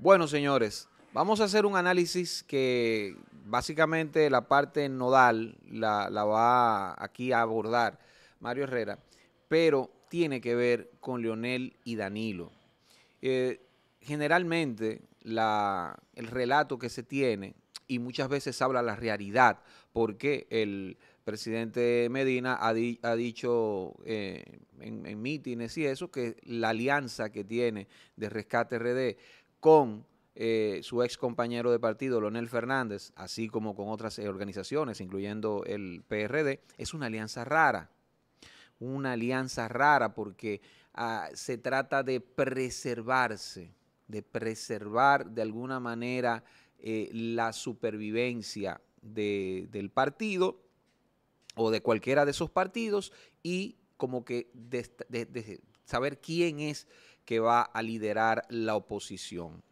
Bueno, señores, vamos a hacer un análisis que básicamente la parte nodal la, va aquí a abordar Mario Herrera, pero tiene que ver con Leonel y Danilo. Eh, generalmente el relato que se tiene y muchas veces habla la realidad, porque el presidente Medina ha, dicho eh, en, en mítines y eso que la alianza que tiene de Rescate RD con eh, su ex compañero de partido, Lonel Fernández, así como con otras eh, organizaciones, incluyendo el PRD, es una alianza rara. Una alianza rara porque ah, se trata de preservarse, de preservar de alguna manera eh, la supervivencia del partido o de cualquiera de esos partidos y como que saber quién es que va a liderar la oposición.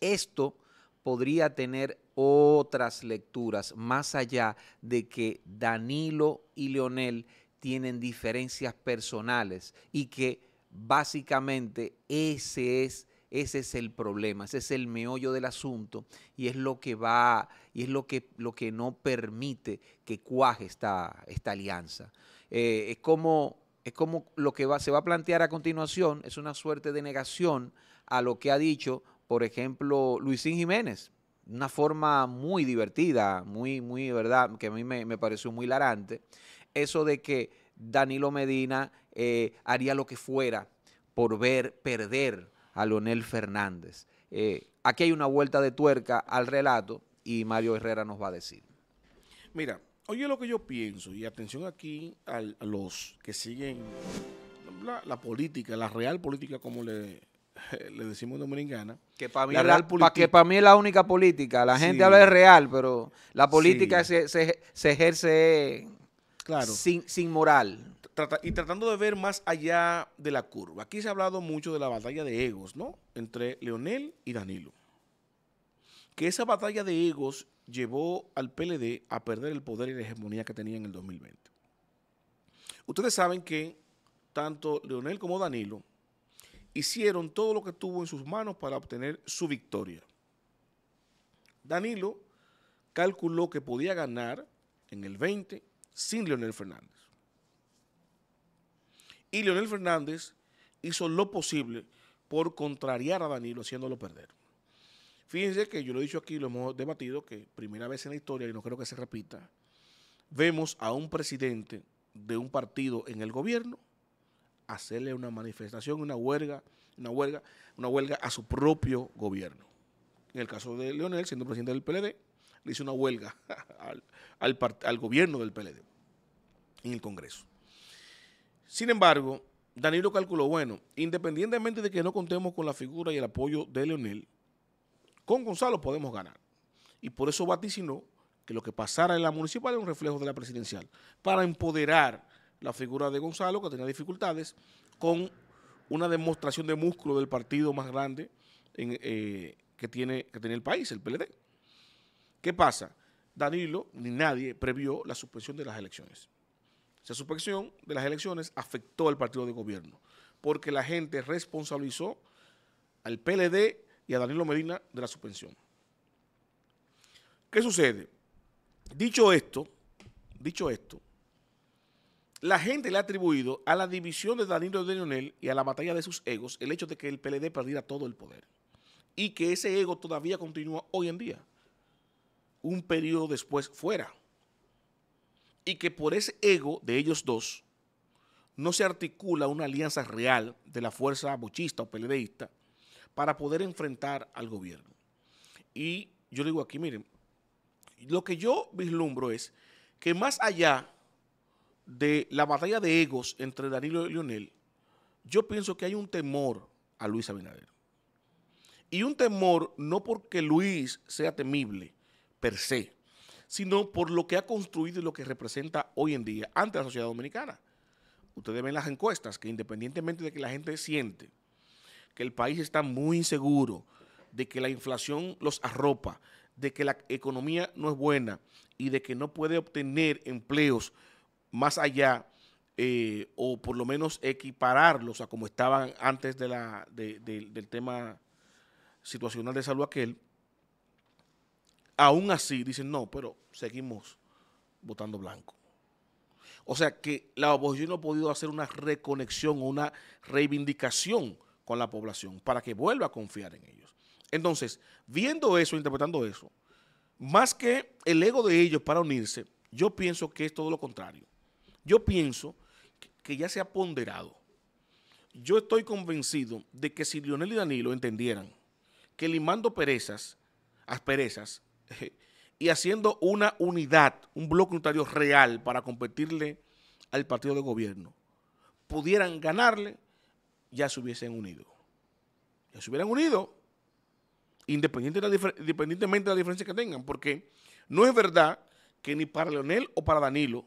Esto podría tener otras lecturas más allá de que Danilo y Leonel tienen diferencias personales y que básicamente ese es ese es el problema, ese es el meollo del asunto y es lo que va y es lo que lo que no permite que cuaje esta, esta alianza. Eh, es como es como lo que se va a plantear a continuación es una suerte de negación a lo que ha dicho, por ejemplo, Luisín Jiménez. Una forma muy divertida, muy, muy, ¿verdad? Que a mí me, pareció muy larante. Eso de que Danilo Medina eh, haría lo que fuera por ver perder a Leonel Fernández. Eh, aquí hay una vuelta de tuerca al relato y Mario Herrera nos va a decir. Mira, Oye lo que yo pienso, y atención aquí a los que siguen la, política, la real política como le, decimos dominicana. Que para mí, que para mí es la única política. La gente habla de real, pero la política se, ejerce claro. sin, moral. y tratando de ver más allá de la curva. Aquí se ha hablado mucho de la batalla de egos, ¿no? Entre Leonel y Danilo. Que esa batalla de egos llevó al PLD a perder el poder y la hegemonía que tenía en el 2020. Ustedes saben que tanto Leonel como Danilo hicieron todo lo que tuvo en sus manos para obtener su victoria. Danilo calculó que podía ganar en el 20 sin Leonel Fernández. Y Leonel Fernández hizo lo posible por contrariar a Danilo haciéndolo perder. Fíjense que yo lo he dicho aquí, lo hemos debatido, que primera vez en la historia, y no creo que se repita, vemos a un presidente de un partido en el gobierno hacerle una manifestación, una huelga, una huelga, una huelga a su propio gobierno. En el caso de Leonel, siendo presidente del PLD, le hizo una huelga al, al gobierno del PLD en el Congreso. Sin embargo, Danilo calculó, bueno, independientemente de que no contemos con la figura y el apoyo de Leonel, con Gonzalo podemos ganar. Y por eso vaticinó que lo que pasara en la municipal era un reflejo de la presidencial, para empoderar la figura de Gonzalo, que tenía dificultades, con una demostración de músculo del partido más grande eh, que, tiene, que tiene el país, el PLD. ¿Qué pasa? Danilo ni nadie previó la suspensión de las elecciones. Esa suspensión de las elecciones afectó al partido de gobierno, porque la gente responsabilizó al PLD y a Danilo Medina de la suspensión. ¿Qué sucede? Dicho esto, dicho esto, la gente le ha atribuido a la división de Danilo de Leonel y a la batalla de sus egos el hecho de que el PLD perdiera todo el poder y que ese ego todavía continúa hoy en día, un periodo después fuera, y que por ese ego de ellos dos no se articula una alianza real de la fuerza bochista o peledeísta para poder enfrentar al gobierno. Y yo digo aquí, miren, lo que yo vislumbro es que más allá de la batalla de egos entre Danilo y Leonel, yo pienso que hay un temor a Luis Abinader. Y un temor no porque Luis sea temible per se, sino por lo que ha construido y lo que representa hoy en día ante la sociedad dominicana. Ustedes ven las encuestas que independientemente de que la gente siente que el país está muy inseguro, de que la inflación los arropa, de que la economía no es buena y de que no puede obtener empleos más allá eh, o por lo menos equipararlos a como estaban antes del tema situacional de salud aquel, aún así dicen, no, pero seguimos votando blanco. O sea que la oposición no ha podido hacer una reconexión, o una reivindicación con la población para que vuelva a confiar en ellos. Entonces, viendo eso, interpretando eso, más que el ego de ellos para unirse, yo pienso que es todo lo contrario. Yo pienso que ya se ha ponderado. Yo estoy convencido de que si Lionel y Danilo entendieran que limando perezas, asperezas, y haciendo una unidad, un bloque unitario real para competirle al partido de gobierno, pudieran ganarle, ya se hubiesen unido. Ya se hubieran unido, independientemente de la diferencia que tengan, porque no es verdad que ni para Leonel o para Danilo,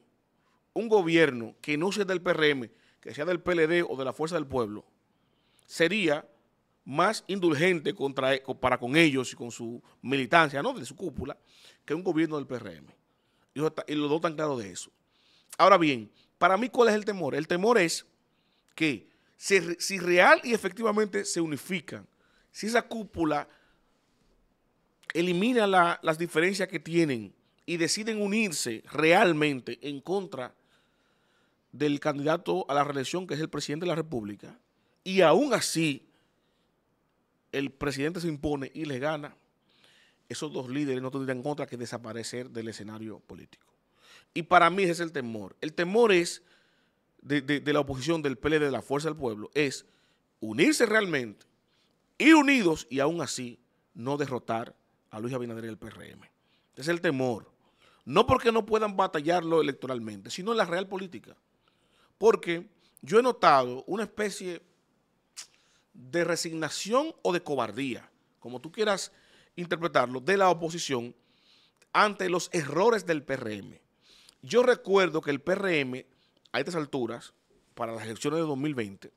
un gobierno que no sea del PRM, que sea del PLD o de la Fuerza del Pueblo, sería más indulgente contra, e, para con ellos y con su militancia, ¿no? de su cúpula, que un gobierno del PRM. Y, y los dos están claros de eso. Ahora bien, para mí, ¿cuál es el temor? El temor es que si, real y efectivamente se unifican, si esa cúpula elimina las diferencias que tienen y deciden unirse realmente en contra del candidato a la reelección que es el presidente de la República, y aún así el presidente se impone y le gana, esos dos líderes no tendrían contra que desaparecer del escenario político. Y para mí ese es el temor. El temor es de, la oposición del PLD, de la Fuerza del Pueblo, es unirse realmente, ir unidos y aún así no derrotar a Luis Abinader y el PRM. es el temor. No porque no puedan batallarlo electoralmente, sino en la real política. Porque yo he notado una especie de resignación o de cobardía, como tú quieras interpretarlo, de la oposición ante los errores del PRM. Yo recuerdo que el PRM a estas alturas, para las elecciones de 2020,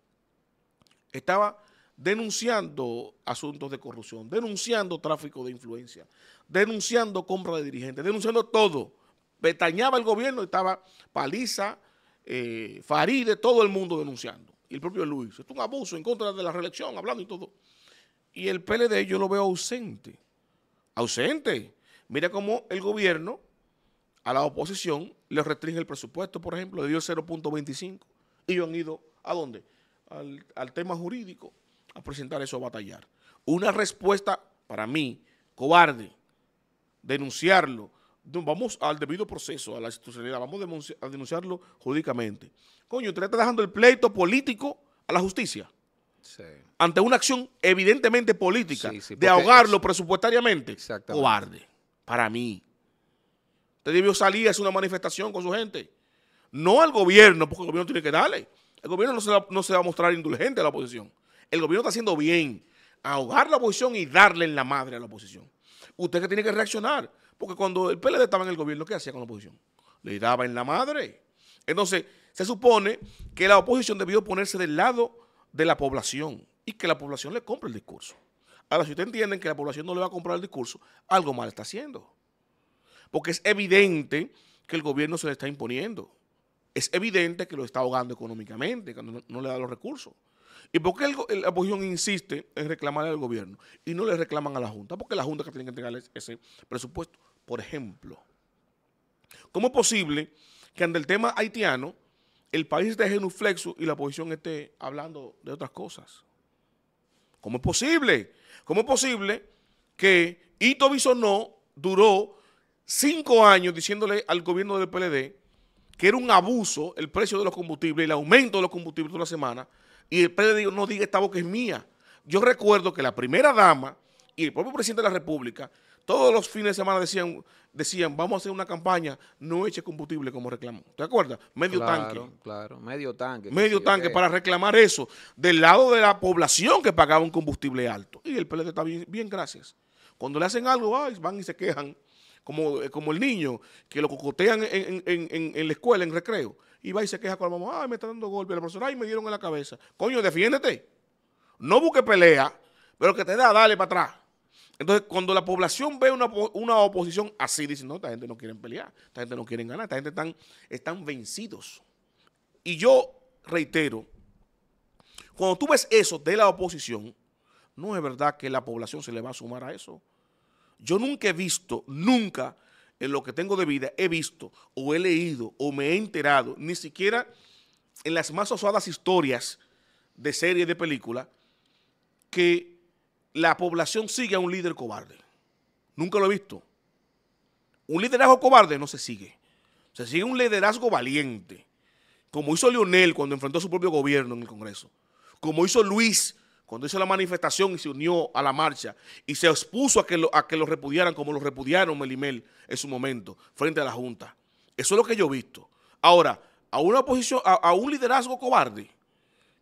estaba denunciando asuntos de corrupción, denunciando tráfico de influencia, denunciando compra de dirigentes, denunciando todo. Betañaba el gobierno, estaba Paliza, eh, Faride, todo el mundo denunciando. Y el propio Luis, es un abuso en contra de la reelección, hablando y todo. Y el PLD yo lo veo ausente, ausente. Mira cómo el gobierno a la oposición le restringe el presupuesto, por ejemplo, le dio 0.25. Y yo han ido a dónde? Al, tema jurídico a presentar eso, a batallar. Una respuesta, para mí, cobarde, denunciarlo. Vamos al debido proceso, a la institucionalidad, vamos a denunciarlo jurídicamente. Coño, usted está dejando el pleito político a la justicia. Ante una acción evidentemente política, de ahogarlo presupuestariamente. Cobarde, para mí. Usted debió salir a hacer una manifestación con su gente. No al gobierno, porque el gobierno tiene que darle. El gobierno no se, va, a mostrar indulgente a la oposición. El gobierno está haciendo bien ahogar la oposición y darle en la madre a la oposición. Usted que tiene que reaccionar, porque cuando el PLD estaba en el gobierno, ¿qué hacía con la oposición? Le daba en la madre. Entonces, se supone que la oposición debió ponerse del lado de la población y que la población le compre el discurso. Ahora, si usted entienden que la población no le va a comprar el discurso, algo mal está haciendo porque es evidente que el gobierno se le está imponiendo. Es evidente que lo está ahogando económicamente, cuando no, le da los recursos. ¿Y por qué la oposición insiste en reclamar al gobierno y no le reclaman a la Junta? Porque la Junta que tiene que entregarle ese presupuesto. Por ejemplo, ¿cómo es posible que ante el tema haitiano el país esté genuflexo y la oposición esté hablando de otras cosas? ¿Cómo es posible? ¿Cómo es posible que Ito Bisonó duró cinco años diciéndole al gobierno del PLD que era un abuso el precio de los combustibles, el aumento de los combustibles toda la semana, y el PLD no diga esta boca es mía. Yo recuerdo que la primera dama y el propio presidente de la República todos los fines de semana decían, decían vamos a hacer una campaña, no eche combustible como reclamó ¿Te acuerdas? Medio tanque. Claro, medio tanque. Medio tanque para reclamar eso del lado de la población que pagaba un combustible alto. Y el PLD está bien, gracias. Cuando le hacen algo, van y se quejan. Eh, como, el niño que lo cocotean en, la escuela, en recreo, y va y se queja con la mamá, ay, me está dando golpe, la persona. ay, me dieron en la cabeza. Coño, defiéndete. No busque pelea, pero que te da, dale para atrás. Entonces, cuando la población ve una, oposición así, dice, no, esta gente no quiere pelear, esta gente no quiere ganar, esta gente están, están vencidos. Y yo reitero, cuando tú ves eso de la oposición, no es verdad que la población se le va a sumar a eso. Yo nunca he visto, nunca, en lo que tengo de vida, he visto o he leído o me he enterado, ni siquiera en las más osadas historias de series, de película, que la población sigue a un líder cobarde. Nunca lo he visto. Un liderazgo cobarde no se sigue. Se sigue un liderazgo valiente, como hizo Lionel cuando enfrentó a su propio gobierno en el Congreso, como hizo Luis cuando hizo la manifestación y se unió a la marcha y se expuso a que lo, a que lo repudiaran como lo repudiaron Melimel en su momento frente a la Junta. Eso es lo que yo he visto. Ahora, a una oposición, a, un liderazgo cobarde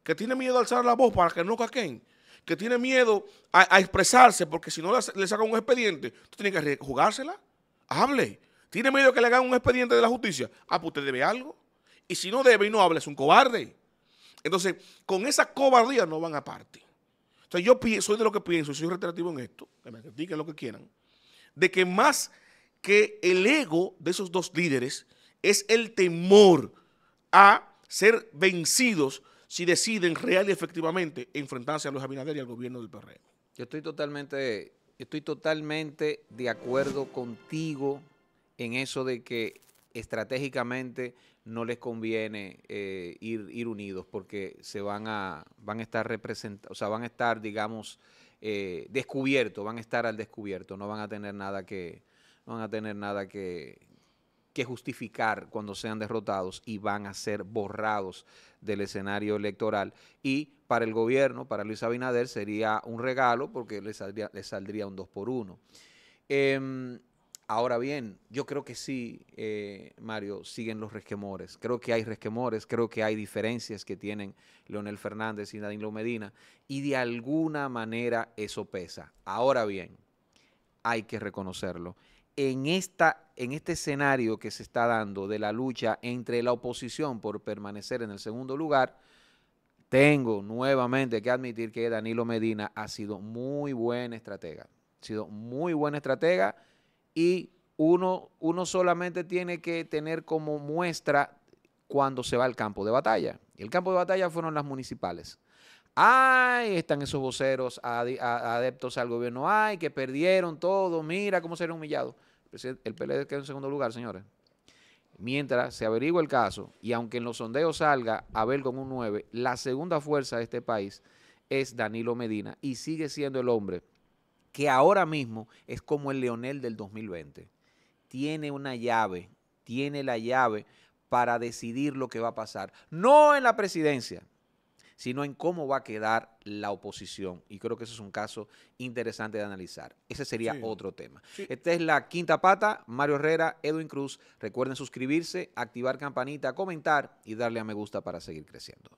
que tiene miedo a alzar la voz para que no caquen, que tiene miedo a, expresarse porque si no le, sacan un expediente, tú tienes que jugársela. Hable. Tiene miedo que le hagan un expediente de la justicia. Ah, pues usted debe algo. Y si no debe y no habla, es un cobarde. Entonces, con esa cobardía no van a parte. O sea, yo soy de lo que pienso, soy reiterativo en esto, que me critiquen lo que quieran, de que más que el ego de esos dos líderes es el temor a ser vencidos si deciden real y efectivamente enfrentarse a los Abinader y al gobierno del PRM. Yo estoy totalmente, yo estoy totalmente de acuerdo contigo en eso de que estratégicamente no les conviene eh, ir, ir, unidos porque se van a, van a estar representados, o sea, van a estar, digamos, eh, descubiertos, van a estar al descubierto, no van a tener nada que, van a tener nada que, que justificar cuando sean derrotados y van a ser borrados del escenario electoral. Y para el gobierno, para Luis Abinader, sería un regalo porque le saldría, les saldría un 2 por uno. Em, Ahora bien, yo creo que sí, eh, Mario, siguen los resquemores. Creo que hay resquemores, creo que hay diferencias que tienen Leonel Fernández y Danilo Medina, y de alguna manera eso pesa. Ahora bien, hay que reconocerlo. En, esta, en este escenario que se está dando de la lucha entre la oposición por permanecer en el segundo lugar, tengo nuevamente que admitir que Danilo Medina ha sido muy buen estratega. Ha sido muy buen estratega y uno, solamente tiene que tener como muestra cuando se va al campo de batalla. Y el campo de batalla fueron las municipales. Ay, están esos voceros adeptos al gobierno. Ay, que perdieron todo. Mira cómo se han humillado. El PLD quedó en segundo lugar, señores. Mientras se averigua el caso, y aunque en los sondeos salga Abel con un 9, la segunda fuerza de este país es Danilo Medina y sigue siendo el hombre que ahora mismo es como el Leonel del 2020. Tiene una llave, tiene la llave para decidir lo que va a pasar. No en la presidencia, sino en cómo va a quedar la oposición. Y creo que ese es un caso interesante de analizar. Ese sería otro tema. Esta es la quinta pata. Mario Herrera, Edwin Cruz. Recuerden suscribirse, activar campanita, comentar y darle a me gusta para seguir creciendo.